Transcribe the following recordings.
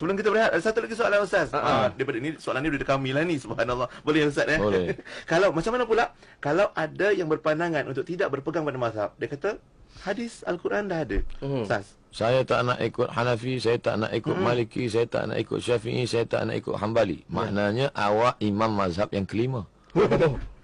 Sebelum kita berehat, ada satu lagi soalan Ustaz. Uh-huh. Uh, daripada ini, soalan ini daripada kami lah ni, subhanallah. Boleh Ustaz eh? Boleh. kalau, macam mana pula, kalau ada yang berpandangan untuk tidak berpegang pada mazhab, dia kata, hadis Al-Quran dah ada. Uh-huh. Saya tak nak ikut Hanafi, saya tak nak ikut uh-huh. Maliki, saya tak nak ikut Syafi'i, saya tak nak ikut Hanbali. Ya. Maknanya, uh-huh. awak imam mazhab yang kelima. Oh.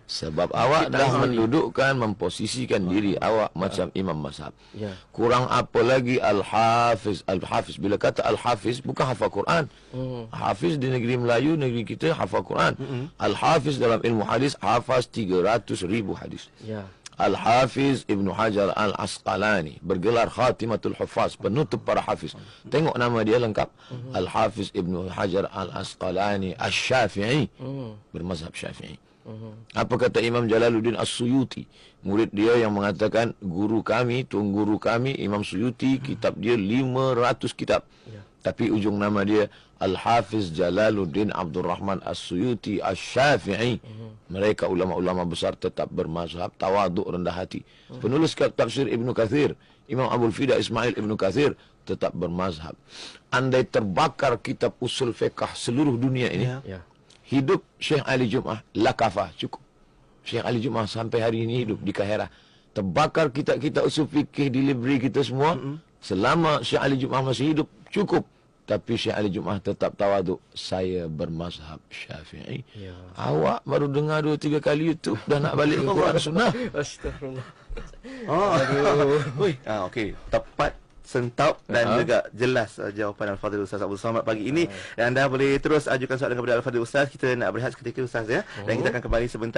Sebab Kita awak dah hari. mendudukkan, memposisikan ah. diri awak ah. macam imam mazhab. Ya. Kurang apa lagi Al-Hafiz. Al-Hafiz. Bila kata Al-Hafiz, bukan hafal Quran. Hmm. Hafiz di negeri Melayu, negeri kita hafal Quran. Hmm. Al-Hafiz dalam ilmu hadis, hafaz 300 ribu hadis. Ya. Al-Hafiz Ibn Hajar Al-Asqalani. Bergelar Khatimatul Hufaz. Penutup para Hafiz. Tengok nama dia lengkap. Hmm. Al-Hafiz Ibn Hajar Al-Asqalani. Al-Syafi'i. Hmm. Bermazhab Syafi'i. Uh-huh. Apa kata Imam Jalaluddin As-Suyuti? Murid dia yang mengatakan, guru kami, tuan guru kami, Imam Suyuti, kitab dia 500 kitab. Ya. Tapi ujung nama dia, Al-Hafiz Jalaluddin Abdul Rahman As-Suyuti As-Syafi'i. Uh-huh. Mereka ulama-ulama besar tetap bermazhab, tawaduk rendah hati. Uhum. Penulis tafsir Ibn Kathir, Imam Abdul Fida Ismail Ibn Kathir, tetap bermazhab. Andai terbakar kitab usul fiqah seluruh dunia ini, ya. Ya hidup Syekh Ali Jumaah lakafa cukup. Syekh Ali Jumaah sampai hari ini hidup di Kaherah. Terbakar kitab-kitab usul fikih di kita semua. Mm -hmm. Selama Syekh Ali Jumaah masih hidup cukup. Tapi Syekh Ali Jumaah tetap tawaduk. Saya bermazhab syafi'i. Ya. Awak baru dengar dua tiga kali YouTube Dah nak balik ke Quran Sunnah. Astagfirullah. Oh. Ah. ah, Okey. Tepat sentap dan uh-huh. juga jelas uh, jawapan Al-Fadhil Ustaz Abdul Samad pagi ini. Uh-huh. Dan anda boleh terus ajukan soalan kepada Al-Fadhil Ustaz. Kita nak berehat seketika Ustaz ya. uh Dan oh. kita akan kembali sebentar.